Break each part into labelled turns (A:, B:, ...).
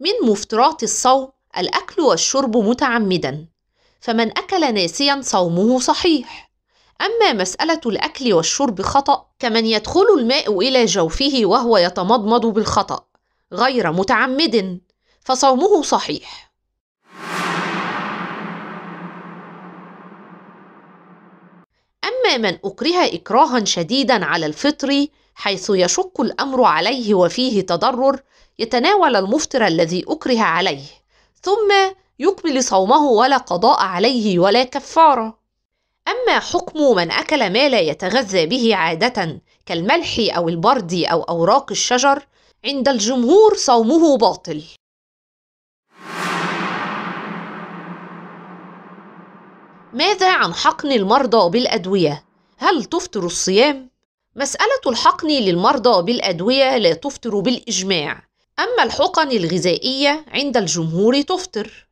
A: من مفترات الصوم الأكل والشرب متعمدا فمن أكل ناسيا صومه صحيح أما مسألة الأكل والشرب خطأ كمن يدخل الماء إلى جوفه وهو يتمضمض بالخطأ غير متعمد فصومه صحيح أما من أكره إكراها شديدا على الفطر حيث يشق الأمر عليه وفيه تضرر يتناول المفطر الذي أكره عليه ثم يكمل صومه ولا قضاء عليه ولا كفارة أما حكم من أكل ما لا يتغذى به عادة كالملح أو البرد أو أوراق الشجر عند الجمهور صومه باطل ماذا عن حقن المرضى بالأدوية؟ هل تفطر الصيام؟ مسألة الحقن للمرضى بالأدوية لا تفطر بالإجماع أما الحقن الغذائية عند الجمهور تفطر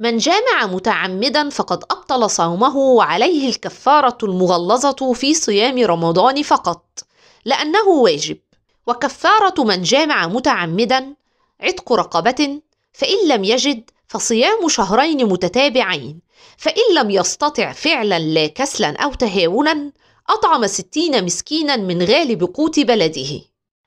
A: من جامع متعمدا فقد أبطل صومه وعليه الكفارة المغلظة في صيام رمضان فقط لأنه واجب وكفارة من جامع متعمدا عتق رقبة فإن لم يجد فصيام شهرين متتابعين فإن لم يستطع فعلا لا كسلا أو تهاونا أطعم ستين مسكينا من غالب قوت بلده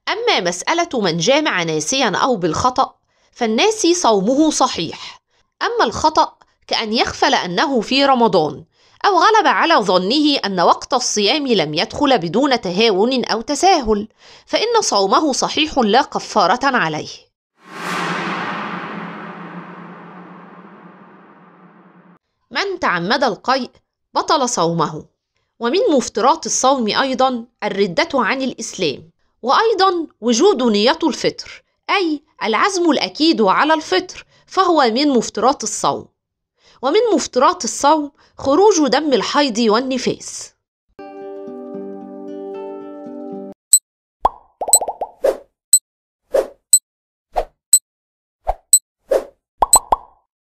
A: أما مسألة من جامع ناسيا أو بالخطأ فالناسي صومه صحيح أما الخطأ كأن يغفل أنه في رمضان أو غلب على ظنه أن وقت الصيام لم يدخل بدون تهاون أو تساهل فإن صومه صحيح لا كفارة عليه من تعمد القيء بطل صومه ومن مفترات الصوم أيضا الردة عن الإسلام وأيضا وجود نية الفطر أي العزم الأكيد على الفطر فهو من مفترات الصوم ومن مفترات الصوم خروج دم الحيض والنفاس